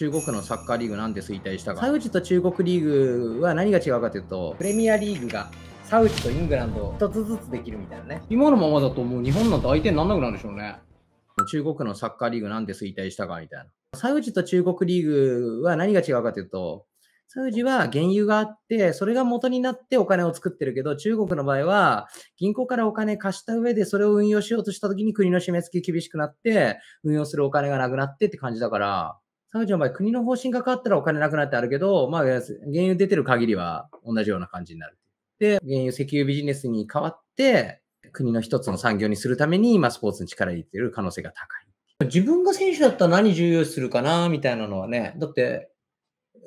中国のサッカーリーグなんで衰退したかサウジと中国リーグは何が違うかというとプレミアリーグがサウジとイングランド一つずつできるみたいなね今のままだともう日本なんて相手にならなくなるでしょうね中国のサッカーリーグなんで衰退したかみたいなサウジと中国リーグは何が違うかというとサウジは原油があって、それが元になってお金を作ってるけど、中国の場合は、銀行からお金貸した上で、それを運用しようとした時に国の締め付け厳しくなって、運用するお金がなくなってって感じだから、サウジの場合、国の方針が変わったらお金なくなってあるけど、まあ、原油出てる限りは同じような感じになる。で、原油石油ビジネスに変わって、国の一つの産業にするために、今、スポーツに力を入れている可能性が高い。自分が選手だったら何重要視するかな、みたいなのはね。だって、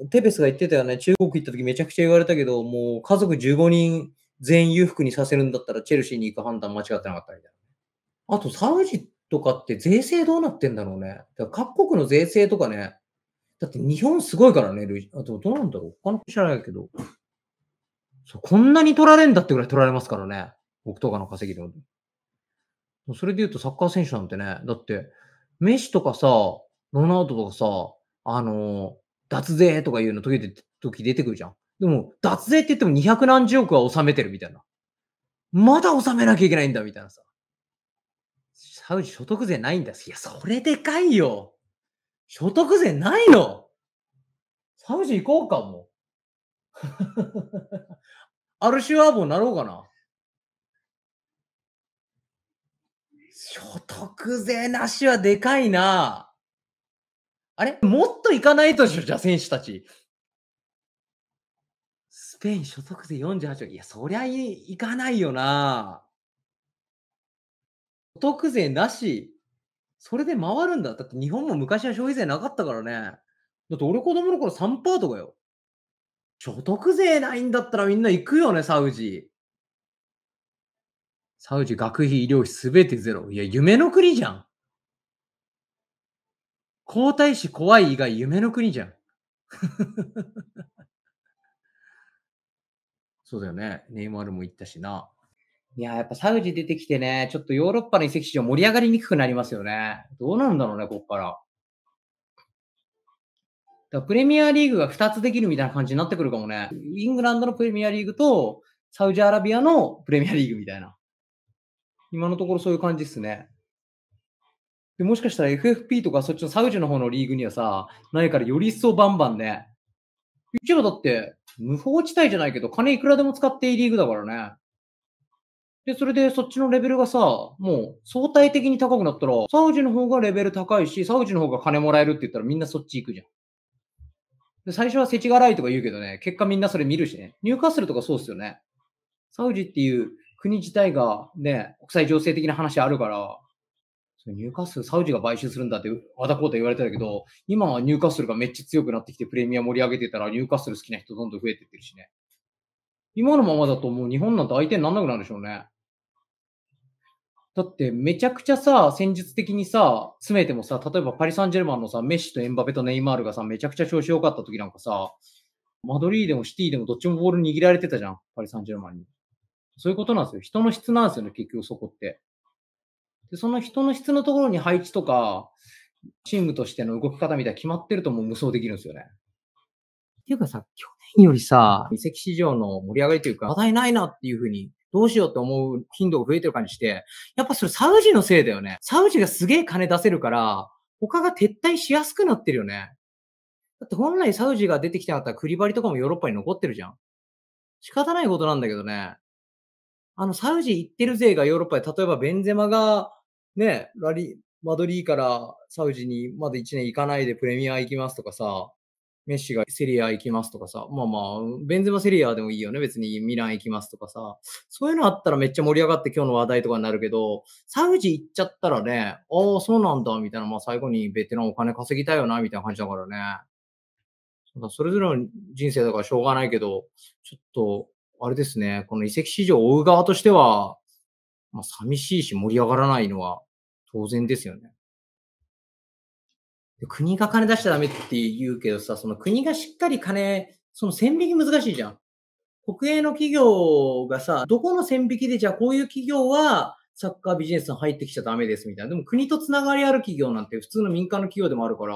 テペスが言ってたよね。中国行った時めちゃくちゃ言われたけど、もう家族15人全員裕福にさせるんだったら、チェルシーに行く判断間違ってなかったみたいな。あと、サウジっとかって税制どうなってんだろうね。だから各国の税制とかね。だって日本すごいからね、あとどうなんだろう他の知らないけど。そうこんなに取られんだってぐらい取られますからね。僕とかの稼ぎでも。それで言うとサッカー選手なんてね、だって、メッシとかさ、ロナウドとかさ、あの脱税とかいうの時で時出てくるじゃん。でも、脱税って言っても200何十億は納めてるみたいな。まだ納めなきゃいけないんだみたいなさ。サウジ所得税ないんだ。いや、それでかいよ。所得税ないのサウジ行こうかも。アルシュアーボンなろうかな。所得税なしはでかいな。あれもっと行かないとじゃあ選手たち。スペイン所得税48億。いや、そりゃい行かないよな。所得税なし、それで回るんだ。だって日本も昔は消費税なかったからね。だって俺子供の頃3%とかよ。所得税ないんだったらみんな行くよね、サウジ。サウジ学費、医療費すべてゼロ。いや、夢の国じゃん。皇太子怖い以外夢の国じゃん。そうだよね。ネイマールも行ったしな。いや、やっぱサウジ出てきてね、ちょっとヨーロッパの移籍市場盛り上がりにくくなりますよね。どうなんだろうね、こっから。だプレミアリーグが2つできるみたいな感じになってくるかもね。イングランドのプレミアリーグと、サウジアラビアのプレミアリーグみたいな。今のところそういう感じっすね。でもしかしたら FFP とかそっちのサウジの方のリーグにはさ、ないからより一層バンバンね。うちらだって無法地帯じゃないけど金いくらでも使っていいリーグだからね。で、それでそっちのレベルがさ、もう相対的に高くなったら、サウジの方がレベル高いし、サウジの方が金もらえるって言ったらみんなそっち行くじゃん。で、最初は世知辛いとか言うけどね、結果みんなそれ見るしね。ニューカッスルとかそうっすよね。サウジっていう国自体がね、国際情勢的な話あるから、ニューカッスル、サウジが買収するんだって、あだこうと言われてたけど、今はニューカッスルがめっちゃ強くなってきてプレミア盛り上げてたら、ニューカッスル好きな人どんどん増えてってるしね。今のままだともう日本なんて相手になんなくなるでしょうね。だってめちゃくちゃさ、戦術的にさ、詰めてもさ、例えばパリ・サンジェルマンのさ、メッシとエンバペとネイマールがさ、めちゃくちゃ調子良かった時なんかさ、マドリーでもシティでもどっちもボール握られてたじゃん、パリ・サンジェルマンに。そういうことなんですよ。人の質なんですよね、結局そこって。で、その人の質のところに配置とか、チームとしての動き方みたいな決まってるともう無双できるんですよね。っていうかさ、去年よりさ、移籍市場の盛り上がりというか、話題ないなっていうふうにどうしようって思う頻度が増えてる感じして、やっぱそれサウジのせいだよね。サウジがすげえ金出せるから、他が撤退しやすくなってるよね。だって本来サウジが出てきてなかったらクリバリとかもヨーロッパに残ってるじゃん。仕方ないことなんだけどね。あの、サウジ行ってる勢がヨーロッパで、例えばベンゼマが、ね、ラリ、マドリーからサウジにまだ1年行かないでプレミア行きますとかさ、メッシがセリア行きますとかさ、まあまあ、ベンゼマセリアでもいいよね、別にミラン行きますとかさ、そういうのあったらめっちゃ盛り上がって今日の話題とかになるけど、サウジ行っちゃったらね、ああ、そうなんだ、みたいな、まあ最後にベテランお金稼ぎたいよな、みたいな感じだからね。それぞれの人生だからしょうがないけど、ちょっと、あれですね、この移籍市場を追う側としては、まあ寂しいし盛り上がらないのは当然ですよね。国が金出しちゃダメって言うけどさ、その国がしっかり金、その線引き難しいじゃん。国営の企業がさ、どこの線引きでじゃあこういう企業はサッカービジネスに入ってきちゃダメですみたいな。でも国とつながりある企業なんて普通の民間の企業でもあるから、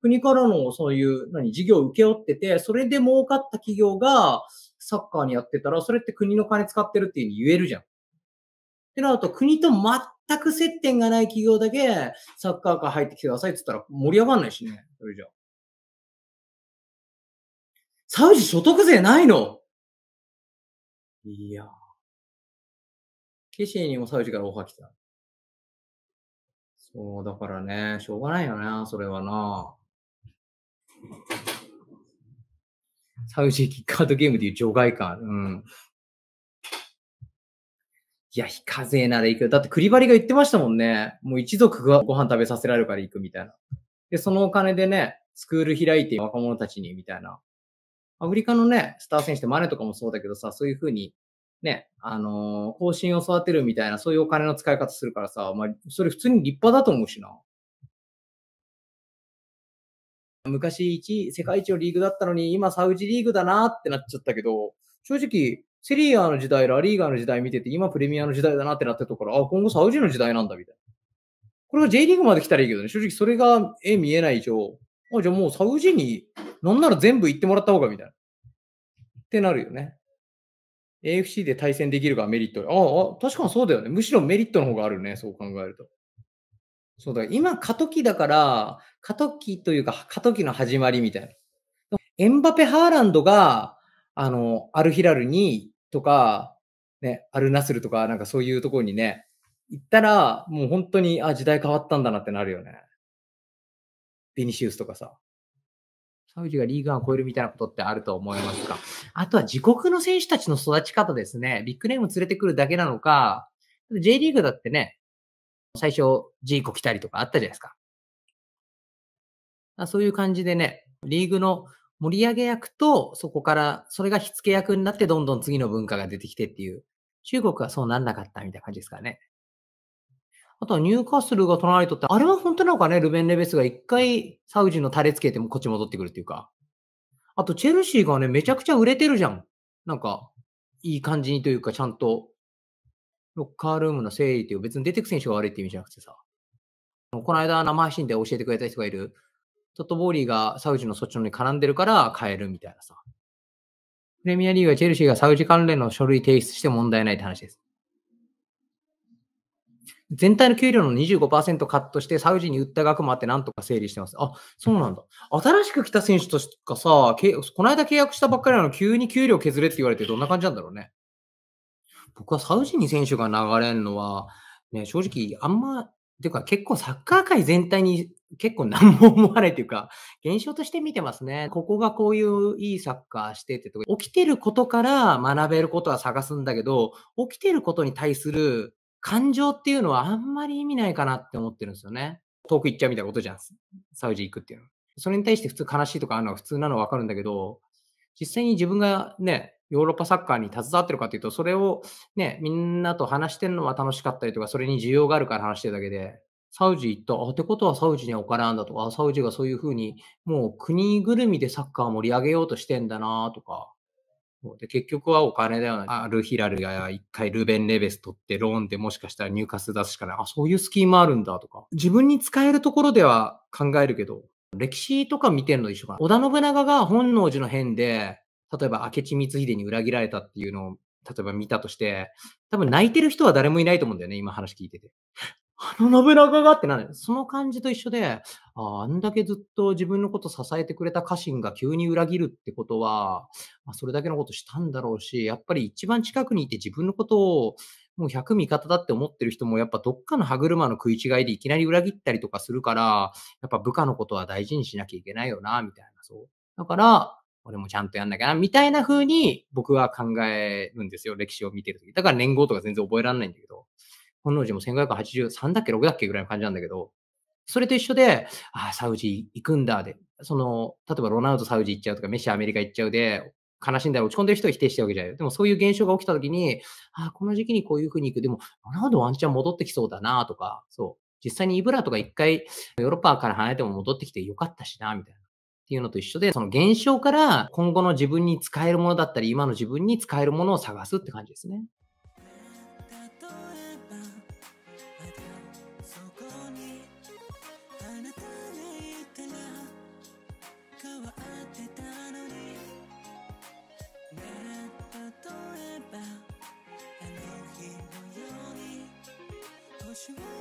国からのそういう、何、事業を請け負ってて、それで儲かった企業がサッカーにやってたら、それって国の金使ってるっていうふうに言えるじゃん。ってなると、国と全く接点がない企業だけ、サッカー界入ってきてくださいって言ったら盛り上がんないしね、それじゃ。サウジ所得税ないのいやケシーにもサウジからオファー来た。そう、だからね、しょうがないよな、それはな。サウジキッカードゲームでいう除外感。うん。いや、非課税なら行く。だって、クリバリが言ってましたもんね。もう一族がご飯食べさせられるから行くみたいな。で、そのお金でね、スクール開いて若者たちにみたいな。アフリカのね、スター選手ってマネとかもそうだけどさ、そういうふうに、ね、あのー、方針を育てるみたいな、そういうお金の使い方するからさ、まあ、それ普通に立派だと思うしな。昔一、位、世界一のリーグだったのに、今サウジリーグだなってなっちゃったけど、正直、セリアの時代、ラリーガーの時代見てて、今プレミアの時代だなってなってたところ、あ、今後サウジの時代なんだ、みたいな。これが J リーグまで来たらいいけどね、正直それが絵見えない以上、あ、じゃあもうサウジに、なんなら全部行ってもらった方が、みたいな。ってなるよね。AFC で対戦できるがメリット。ああ、確かにそうだよね。むしろメリットの方があるね、そう考えると。そうだ、今、過渡期だから、過渡期というか、過渡期の始まりみたいな。エンバペ・ハーランドが、あの、アルヒラルにとか、ね、アルナスルとか、なんかそういうところにね、行ったら、もう本当に、あ、時代変わったんだなってなるよね。ビニシウスとかさ。サウジがリーグワンを超えるみたいなことってあると思いますかあとは自国の選手たちの育ち方ですね。ビッグネーム連れてくるだけなのか、J リーグだってね、最初ジーコ来たりとかあったじゃないですか。そういう感じでね、リーグの盛り上げ役と、そこから、それが火付け役になって、どんどん次の文化が出てきてっていう、中国はそうなんなかったみたいな感じですかね。あとはニューカッスルが取られとって、あれは本当なのかね、ルベン・レベスが一回サウジのタレつけてもこっち戻ってくるっていうか。あとチェルシーがね、めちゃくちゃ売れてるじゃん。なんか、いい感じにというか、ちゃんと、ロッカールームの整理っていう、別に出てく選手が悪いって意味じゃなくてさ。この間生配信で教えてくれた人がいる、トット・ボーリーがサウジのそっちのに絡んでるから変えるみたいなさ。プレミアリーグはチェルシーがサウジ関連の書類提出して問題ないって話です。全体の給料の25%カットしてサウジに売った額もあってなんとか整理してます。あ、そうなんだ。新しく来た選手とかさ、この間契約したばっかりなの急に給料削れって言われてどんな感じなんだろうね。僕はサウジに選手が流れるのは、ね、正直あんまていうか結構サッカー界全体に結構何も思わないというか、現象として見てますね。ここがこういういいサッカーしてってとか、起きてることから学べることは探すんだけど、起きてることに対する感情っていうのはあんまり意味ないかなって思ってるんですよね。遠く行っちゃうみたいなことじゃん。サウジ行くっていうのそれに対して普通悲しいとかあるのは普通なのはわかるんだけど、実際に自分がね、ヨーロッパサッカーに携わってるかというと、それをね、みんなと話してるのは楽しかったりとか、それに需要があるから話してるだけで、サウジ行った、あ、ってことはサウジにはお金あんだとか、サウジがそういうふうに、もう国ぐるみでサッカーを盛り上げようとしてんだなとか、で結局はお金だよね。アルヒラルが一回ルベン・レベス取ってローンでもしかしたら入荷数出すしかない。あ、そういうスキームあるんだとか。自分に使えるところでは考えるけど、歴史とか見てるの一緒かな。織田信長が本能寺の変で例えば明智光秀に裏切られたっていうのを、例えば見たとして、多分泣いてる人は誰もいないと思うんだよね、今話聞いてて。あの信長がってなる。その感じと一緒で、ああんだけずっと自分のこと支えてくれた家臣が急に裏切るってことは、まあ、それだけのことしたんだろうし、やっぱり一番近くにいて自分のことをもう100味方だって思ってる人も、やっぱどっかの歯車の食い違いでいきなり裏切ったりとかするから、やっぱ部下のことは大事にしなきゃいけないよな、みたいな、そう。だから、俺もちゃんとやんなきゃな、みたいな風に僕は考えるんですよ。歴史を見てるとき。だから年号とか全然覚えられないんだけど、本能寺も1583だっけ、6だっけぐらいの感じなんだけど、それと一緒で、ああ、サウジ行くんだで、その、例えばロナウドサウジ行っちゃうとか、メッシアメリカ行っちゃうで、悲しんだら落ち込んでる人を否定してるわけじゃない。でもそういう現象が起きたときに、ああ、この時期にこういう風に行く。でも、ロナウドワンチャン戻ってきそうだなとか、そう。実際にイブラとか一回、ヨーロッパから離れても戻ってきてよかったしな、みたいな。っていうのと一緒で、その現象から今後の自分に使えるものだったり、今の自分に使えるものを探すって感じですね。you